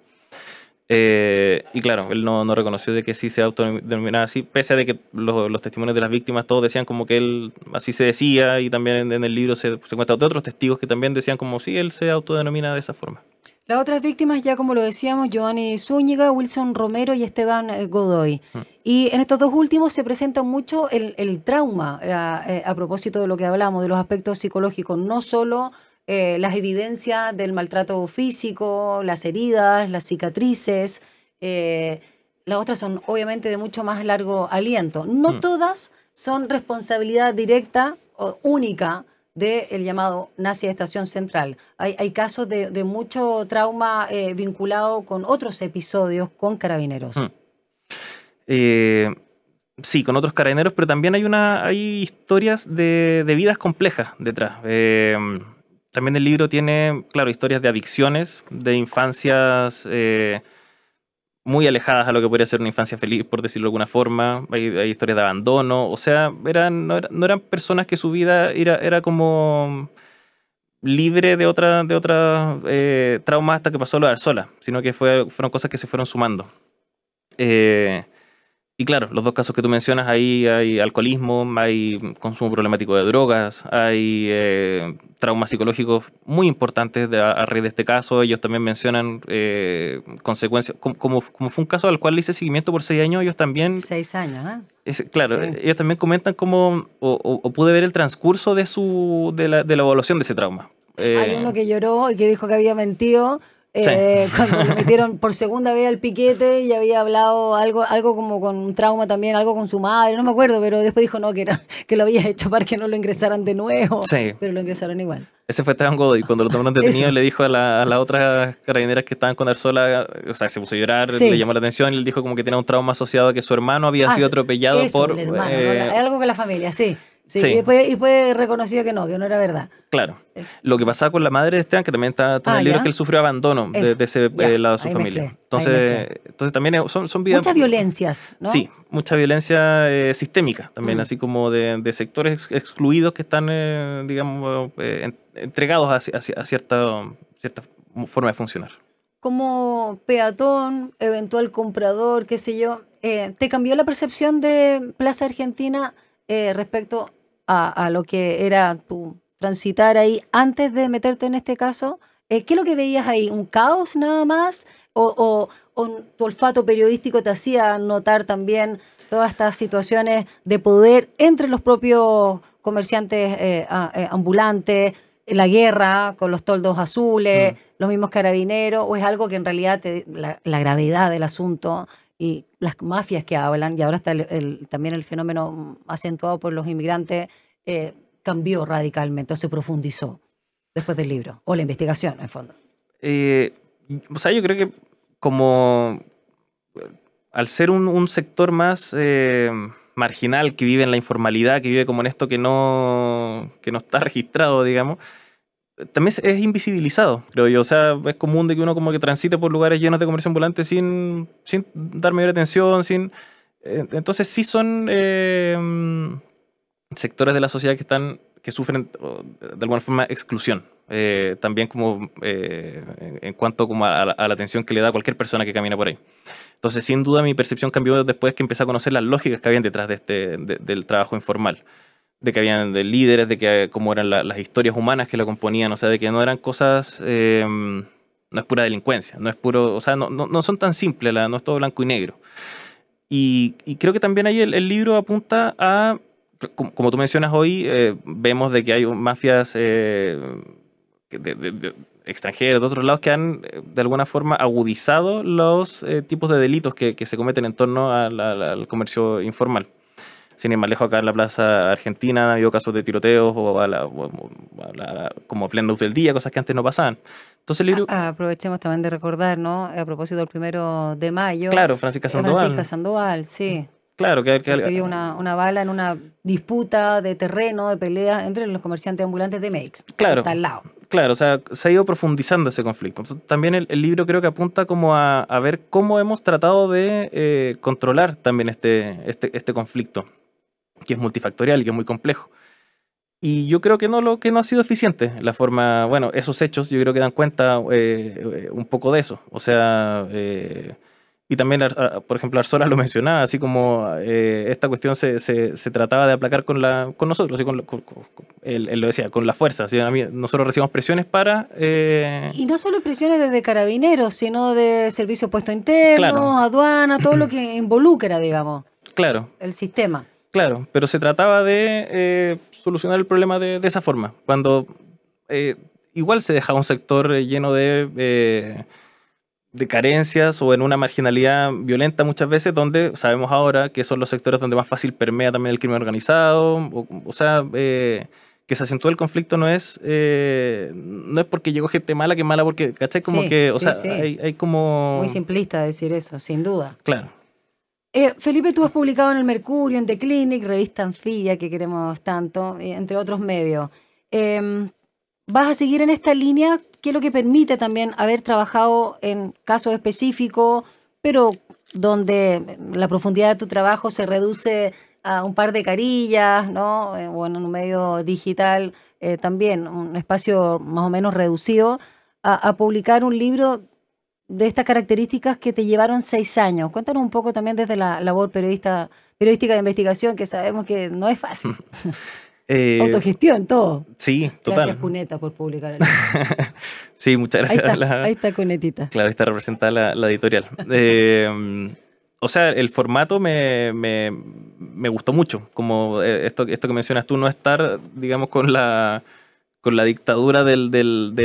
Eh, y claro, él no, no, reconoció de que sí se autodenominaba así, pese a que los, testimonios de las víctimas todos decían como que él así se decía y también en, el libro se, se cuenta de otros testigos que también decían como si él se autodenomina de esa forma. Las otras víctimas, ya como lo decíamos, Giovanni Zúñiga, Wilson Romero y Esteban eh, Godoy. Mm. Y en estos dos últimos se presenta mucho el, trauma, eh, a, a, propósito de lo que hablamos, de los aspectos psicológicos, no solo eh, las evidencias del maltrato físico, las heridas, las cicatrices. Eh, las otras son obviamente de mucho más largo aliento. No mm. todas son responsabilidad directa o única del llamado nazi de estación central. Hay, casos de, mucho trauma eh, vinculado con otros episodios con carabineros. Mm. sí, con otros carabineros, pero también hay, una, hay historias de, vidas complejas detrás. También el libro tiene, claro, historias de adicciones, de infancias eh, muy alejadas a lo que podría ser una infancia feliz, por decirlo de alguna forma. Hay, historias de abandono. O sea, no, eran personas que su vida era, como libre de otra, de otra eh, trauma hasta que pasó lo de Arzola, sino que fue, fueron cosas que se fueron sumando. Eh, y claro, los dos casos que tú mencionas, ahí hay alcoholismo, hay consumo problemático de drogas, hay eh, traumas psicológicos muy importantes a, raíz de este caso. Ellos también mencionan eh, consecuencias, como, fue un caso al cual le hice seguimiento por seis años, ellos también... Seis años, ¿eh? claro, ellos también comentan cómo, o, pude ver el transcurso de, su, de, la, de la evaluación de ese trauma. hay eh, uno que lloró y que dijo que había mentido eh, <laughs> cuando le metieron por segunda vez al piquete y había hablado algo, algo como con un trauma también, algo con su madre, no me acuerdo, pero después dijo no, que, era, que lo había hecho para que no lo ingresaran de nuevo. Pero lo ingresaron igual. Ese fue Esteban Godoy, cuando lo tomaron <laughs> detenido le dijo a, las otras carabineras que estaban con Arzola, o sea, se puso a llorar, le llamó la atención y le dijo como que tenía un trauma asociado a que su hermano había ah, sido atropellado por... Hermano, eh, algo con la familia, sí. Sí, Y, fue reconocido que no, que no era verdad. Claro. Eh. Lo que pasaba con la madre de Esteban, que también está, en ah, el libro, que él sufrió abandono de, ese eh, lado de su familia. entonces, entonces también eh, son, son vidas... Muchas violencias, ¿no? Sí, mucha violencia sistémica también, mm. así como de, sectores excluidos que están, digamos, entregados a, cierta, cierta forma de funcionar. Como peatón, eventual comprador, qué sé yo, ¿te cambió la percepción de Plaza Argentina eh, respecto a, lo que era tu transitar ahí antes de meterte en este caso? Eh, ¿Qué es lo que veías ahí? ¿Un caos nada más? ¿O, tu olfato periodístico te hacía notar también todas estas situaciones de poder entre los propios comerciantes eh, ambulantes, la guerra con los toldos azules, mm. los mismos carabineros, o es algo que en realidad la, gravedad del asunto y las mafias que hablan, y ahora está también el fenómeno acentuado por los inmigrantes, eh, cambió radicalmente o se profundizó después del libro, o la investigación en fondo. Eh, o sea, yo creo que como eh, al ser un, sector más marginal, que vive en la informalidad, que vive como en esto que no, que no está <laughs> registrado, digamos, también es invisibilizado, creo yo. O sea, es común de que uno como que transite por lugares llenos de comercio ambulante sin, sin dar mayor atención, sin... Eh, entonces sí son eh, sectores de la sociedad que están que sufren de alguna forma exclusión. Eh, también como eh, en cuanto como a, la atención que le da a cualquier persona que camina por ahí. Entonces, sin duda, mi percepción cambió después que empecé a conocer las lógicas que habían detrás de este, del trabajo informal, de que habían de líderes, de que cómo eran las historias humanas que la componían, o sea, de que no eran cosas, eh, no es pura delincuencia, no es puro, o sea, no, no, son tan simples, la, no es todo blanco y negro. Y, creo que también ahí el libro apunta a como, tú mencionas hoy, eh, vemos de que hay mafias eh, extranjeras de, otros lados, que han eh, de alguna forma agudizado los tipos de delitos que, se cometen en torno al, comercio informal. Sin ir más lejos, acá en la plaza argentina ha habido casos de tiroteos o, como a plena luz del día, cosas que antes no pasaban. Entonces, Aprovechemos también de recordar, ¿no? A propósito del primero de mayo. Claro, Francisca Sandoval. Francisca Sandoval, sí. Claro, que, que recibió una, una, bala en una disputa de terreno, de pelea entre los comerciantes ambulantes de Mex. Claro. Está lado. Claro, o sea, se ha ido profundizando ese conflicto. también el, libro creo que apunta como a, ver cómo hemos tratado de eh, controlar también este, este, este, conflicto, que es multifactorial y que es muy complejo. Y yo creo que no, lo, que no ha sido eficiente la forma, bueno, esos hechos yo creo que dan cuenta eh, eh, un poco de eso. O sea, y también, por ejemplo, Arzola lo <laughs> mencionaba, así como eh, esta cuestión se, trataba de aplacar con, la, nosotros, con, él, lo decía, con la fuerza. nosotros recibimos presiones para... Eh, y no solo presiones desde carabineros, sino de servicio puesto interno, aduana, todo lo <clears throat> que involucra, digamos. Claro. El sistema. Claro, pero se trataba de eh, solucionar el problema de, de esa forma, cuando igual se deja un sector lleno de de carencias o en una marginalidad violenta muchas veces, donde sabemos ahora que son los sectores donde más fácil permea también el crimen organizado, o, sea, eh, que se acentúa el conflicto no es eh, no es porque llegó gente mala que mala porque ¿cachai? como que o sea Hay, como muy simplista decir eso sin duda claro eh, Felipe tú has publicado en el Mercurio en The Clinic revista anfibia que queremos tanto entre otros medios em, vas a seguir en esta línea que lo que permite también haber trabajado en casos específicos, pero donde la profundidad de tu trabajo se reduce a un par de carillas, ¿no? Eh, o en un medio digital eh, también, un espacio más o menos reducido, a, a publicar un libro de estas características que te llevaron seis años. Cuéntanos un poco también desde la labor periodista, periodística de investigación, que sabemos que no es fácil. <laughs> Eh, Autogestión, todo. Sí, total. Gracias, Cuneta, por publicar <laughs> sí, muchas gracias. Ahí está, ahí está Cunetita. Claro, ahí está representada la, editorial. <laughs> Em, o sea, el formato me, me, gustó mucho. Como eh, esto, esto que mencionas tú, no estar, digamos, con la con la dictadura del,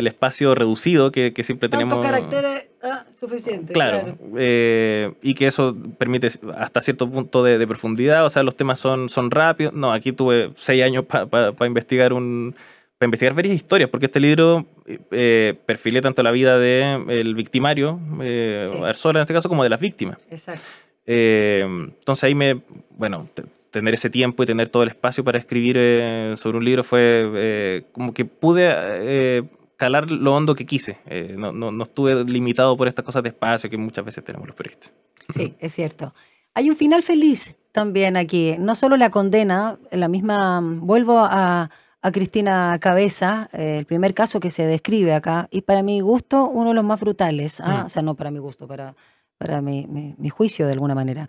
espacio reducido que, siempre tenemos. caracteres ah, suficientes. Claro. Eh, y que eso permite hasta cierto punto de, profundidad. O sea, los temas son, son rápidos. No, aquí tuve seis años para investigar un para investigar varias historias, porque este libro eh, perfilé tanto la vida del el victimario, eh, Arzola en este caso, como de las víctimas. Exacto. Eh, entonces ahí me, bueno, tener ese tiempo y tener todo el espacio para escribir eh, sobre un libro fue eh, como que pude eh, calar lo hondo que quise. No, no, no, estuve limitado por estas cosas de espacio que muchas veces tenemos los periodistas. Sí, es cierto. Hay un final feliz también aquí. No solo la condena, la misma. Vuelvo a, Cristina Cabeza, el primer caso que se describe acá, y para mi gusto, uno de los más brutales. ¿ah? Mm. O sea, no para mi gusto, para, para mi, mi juicio de alguna manera.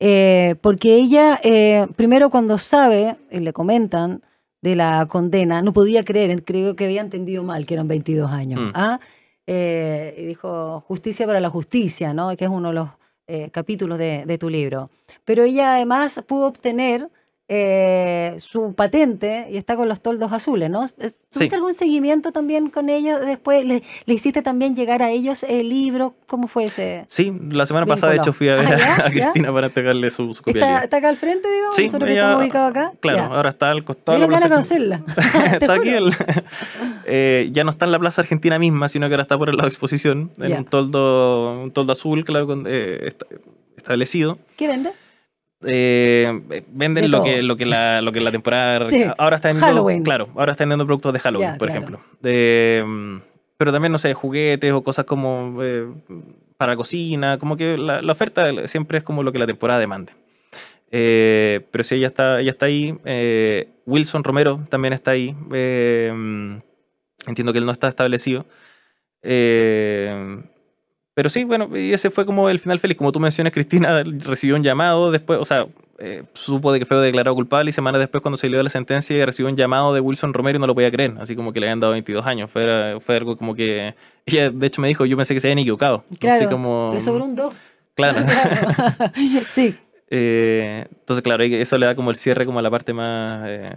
Eh, porque ella, eh, primero cuando sabe, eh, le comentan de la condena, no podía creer, creo que había entendido mal que eran 22 años. Mm. ¿ah? y dijo, justicia para la justicia, que es uno de los capítulos de tu libro. Pero ella además pudo obtener eh, su patente y está con los toldos azules, ¿no? ¿Tuviste algún seguimiento también con ellos? Después le, hiciste también llegar a ellos el libro, ¿cómo fue ese? Sí, la semana pasada de hecho fui a ah, ver a, <laughs> Cristina para entregarle su, copia. ¿Está, acá al frente, digamos? Sí, nosotros estamos ubicados acá. Claro, ahora está al costado. Tiene ganas de conocerla. <laughs> está aquí. El, <laughs> eh, ya no está en la Plaza Argentina misma, sino que ahora está por el lado de exposición, en un toldo, un toldo azul, claro, eh, establecido. ¿Qué vende? Eh, venden lo que, lo que, la, lo que la temporada. <laughs> Ahora está vendiendo. Halloween. Claro, ahora está vendiendo productos de Halloween, por ejemplo. Em, pero también, no sé, juguetes o cosas como eh, para cocina. Como que la, oferta siempre es como lo que la temporada demande. Eh, pero si ella está, ella está ahí. Wilson Romero también está ahí. Em, entiendo que él no está establecido. Eh, pero sí, bueno, y ese fue como el final feliz. Como tú mencionas, Cristina <laughs> recibió un llamado después, o sea, eh, supo de que fue declarado culpable y semanas después cuando se le dio la sentencia recibió un llamado de Wilson Romero y no lo podía creer, así como que le habían dado 22 años. Fue, algo como que... Ella, de hecho, me dijo, yo pensé que se habían equivocado. Claro, así como, un Claro. <laughs> <laughs> sí. Eh, entonces, claro, eso le da como el cierre como la parte más eh,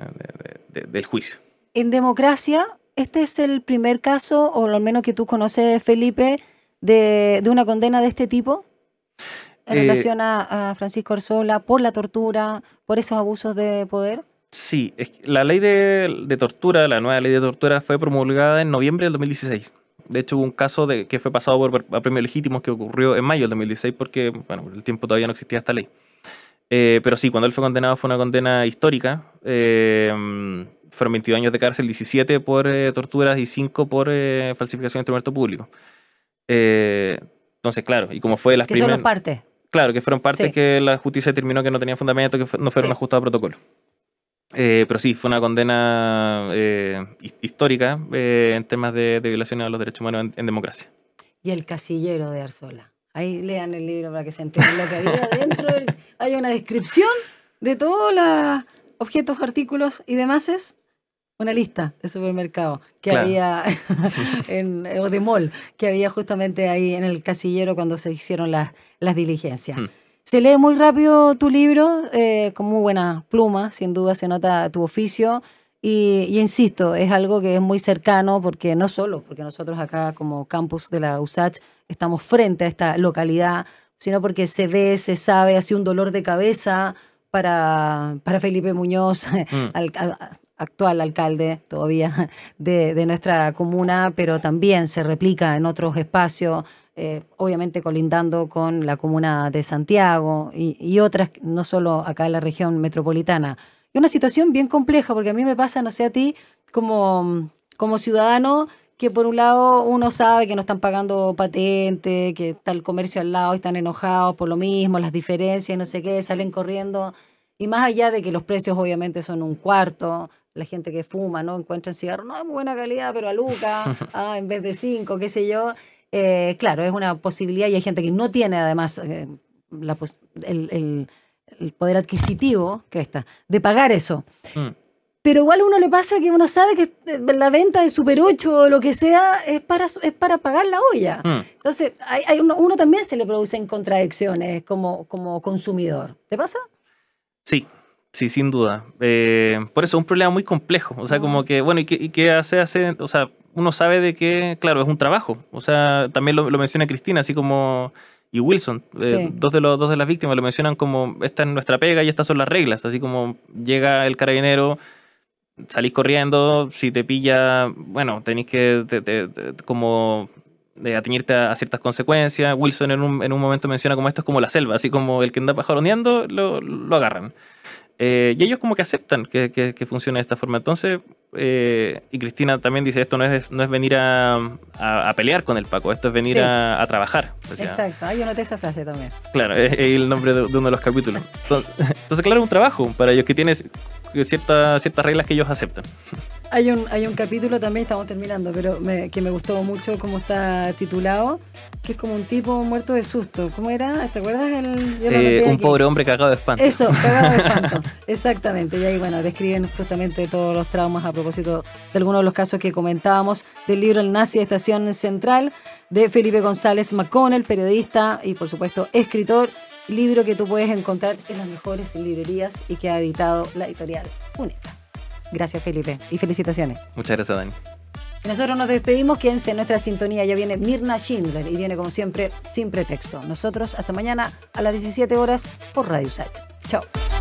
del juicio. En democracia, este es el primer caso, o lo menos que tú conoces, Felipe, de, una condena de este tipo? en eh, relación a, Francisco arzola por la tortura, por esos abusos de poder? Sí, la ley de, tortura, la nueva ley de tortura, fue promulgada en noviembre del 2016. De hecho, hubo un caso de, que fue pasado por, a premios legítimos que ocurrió en mayo del 2016 porque, bueno, el tiempo todavía no existía esta ley. Eh, pero sí, cuando él fue condenado fue una condena histórica. Eh, fueron 22 años de cárcel, 17 por torturas y 5 por falsificación de instrumento público. Eh, entonces, claro, y como fue las primeras... son las partes. Claro, que fueron partes que la justicia determinó que no tenían fundamento, que no fueron sí. a protocolo. Eh, pero sí, fue una condena eh, histórica en temas de, de, violaciones a los derechos humanos en, democracia. Y el casillero de Arzola. Ahí lean el libro para que se entiendan lo que había <laughs> dentro Hay una descripción de todos los objetos, artículos y demás es una lista de supermercado que había <laughs> <laughs> en, o de mall que había justamente ahí en el casillero cuando se hicieron las, las diligencias. Hmm. Se lee muy rápido tu libro, eh, con muy buena pluma, sin duda se nota tu oficio. Y, insisto, es algo que es muy cercano, porque no solo, porque nosotros acá como campus de la USACH estamos frente a esta localidad, sino porque se ve, se sabe, ha sido un dolor de cabeza para, para Felipe Muñoz, hmm. <laughs> al, actual alcalde todavía <laughs> de, nuestra comuna, pero también se replica en otros espacios, eh, obviamente colindando con la comuna de Santiago y, otras, no solo acá en la región metropolitana. Es una situación bien compleja porque a mí me pasa, no sé a ti, como, como ciudadano, que por un lado uno sabe que no están pagando patente, que está el comercio al lado, están enojados por lo mismo, las diferencias, no sé qué, salen corriendo y más allá de que los precios obviamente son un cuarto, la gente que fuma, ¿no? Encuentra cigarro, no es muy buena calidad, pero a Luca, <laughs> ah, en vez de cinco, qué sé yo. Eh, claro, es una posibilidad y hay gente que no tiene además eh, el, poder adquisitivo que está, de pagar eso. Mm. Pero igual uno le pasa que uno sabe que eh, la venta de Super 8 o lo que sea es para, es para pagar la olla. Mm. Entonces, hay, uno, también se le producen contradicciones como, como consumidor. ¿Te pasa? Sí, sí, sin duda. Eh, por eso es un problema muy complejo. O sea, como ah. que, bueno, ¿y qué, hace, O sea, uno sabe de que, claro, es un trabajo. O sea, también lo, menciona Cristina, así como y Wilson, eh, dos, de los, dos de las víctimas lo mencionan como esta es nuestra pega y estas son las reglas, así como llega el carabinero, salís corriendo, si te pilla, bueno, tenéis que como de atiñirte a, ciertas consecuencias. Wilson en un, momento menciona como esto es como la selva, así como el que anda pajaroneando lo, agarran. Eh, y ellos como que aceptan que, que, funcione de esta forma. Entonces, eh, y Cristina también dice, esto no es, no es venir a, a, pelear con el Paco, esto es venir a, a, trabajar. Exacto, yo noté esa frase también. Claro, es, el nombre de, uno de los capítulos. <laughs> Entonces, claro, es un trabajo para ellos que tienes ciertas ciertas reglas que ellos aceptan. Hay un, capítulo también, estamos terminando, pero que me gustó mucho cómo está titulado, que es como un tipo muerto de susto. ¿Cómo era? ¿Te acuerdas? El, eh, un pobre hombre cagado de espanto. Eso, cagado de <laughs> espanto. Exactamente. Y ahí, bueno, describen justamente todos los traumas a propósito de algunos de los casos que comentábamos del libro El Nazi, Estación Central, de Felipe González el periodista y, por supuesto, escritor libro que tú puedes encontrar en las mejores librerías y que ha editado la editorial UNED. Gracias, Felipe. Y felicitaciones. Muchas gracias, Dani. Nosotros nos despedimos, quédense en nuestra sintonía, ya viene Mirna Schindler y viene como siempre sin pretexto. Nosotros hasta mañana a las 17 horas por Radio Sacho. Chao.